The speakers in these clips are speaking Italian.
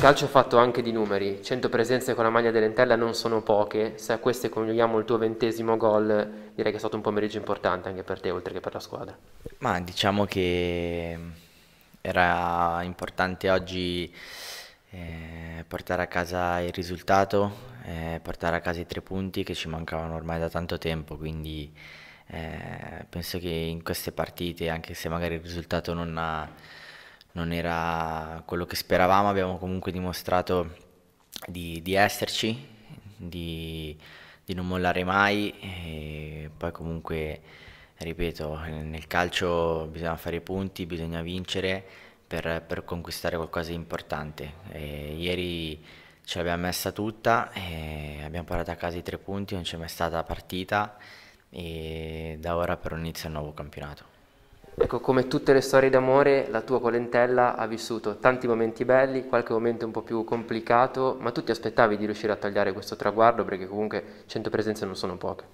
Il calcio è fatto anche di numeri, 100 presenze con la maglia dell'Entella non sono poche, se a queste coniughiamo il tuo ventesimo gol direi che è stato un pomeriggio importante anche per te oltre che per la squadra. Ma diciamo che mm, era importante oggi eh, portare a casa il risultato, eh, portare a casa i tre punti che ci mancavano ormai da tanto tempo, quindi eh, penso che in queste partite anche se magari il risultato non ha non era quello che speravamo, abbiamo comunque dimostrato di, di esserci, di, di, non mollare mai e poi comunque, ripeto, nel calcio bisogna fare i punti, bisogna vincere per, per conquistare qualcosa di importante. E ieri ce l'abbiamo messa tutta, abbiamo parlato a casa i tre punti, non c'è mai stata partita e da ora però inizia il nuovo campionato. Ecco, come tutte le storie d'amore, la tua Colentella ha vissuto tanti momenti belli, qualche momento un po' più complicato, ma tu ti aspettavi di riuscire a tagliare questo traguardo perché comunque 100 presenze non sono poche.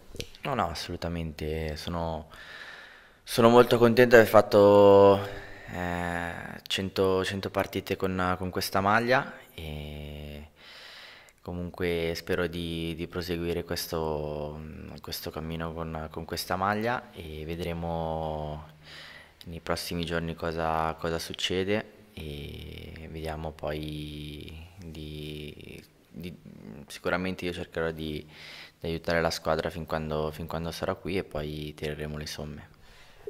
No, no, assolutamente. Sono, sono molto contento di aver fatto eh, 100, 100, partite con, con, questa maglia e comunque spero di, di proseguire questo, questo cammino con, con questa maglia e vedremo nei prossimi giorni cosa, cosa succede e vediamo poi di, di, sicuramente io cercherò di, di aiutare la squadra fin quando, fin quando, sarò qui e poi tireremo le somme.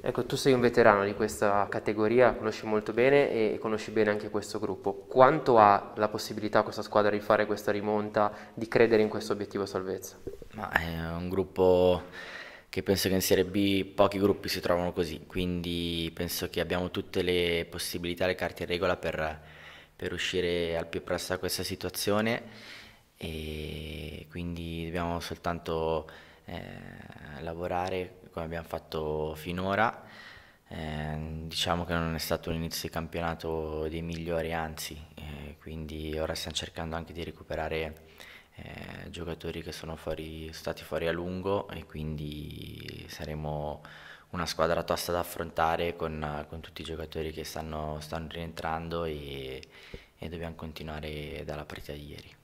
Ecco, tu sei un veterano di questa categoria, conosci molto bene e conosci bene anche questo gruppo. Quanto ha la possibilità questa squadra di fare questa rimonta, di credere in questo obiettivo salvezza? Ma è un gruppo che penso che in Serie B pochi gruppi si trovano così, quindi penso che abbiamo tutte le possibilità, le carte in regola per, per uscire al più presto da questa situazione e quindi dobbiamo soltanto eh, lavorare come abbiamo fatto finora. Eh, diciamo che non è stato un inizio di campionato dei migliori, anzi, eh, quindi ora stiamo cercando anche di recuperare eh, giocatori che sono fuori, stati fuori a lungo e quindi saremo una squadra tosta da affrontare con, con tutti i giocatori che stanno, stanno rientrando e, e dobbiamo continuare dalla partita di ieri.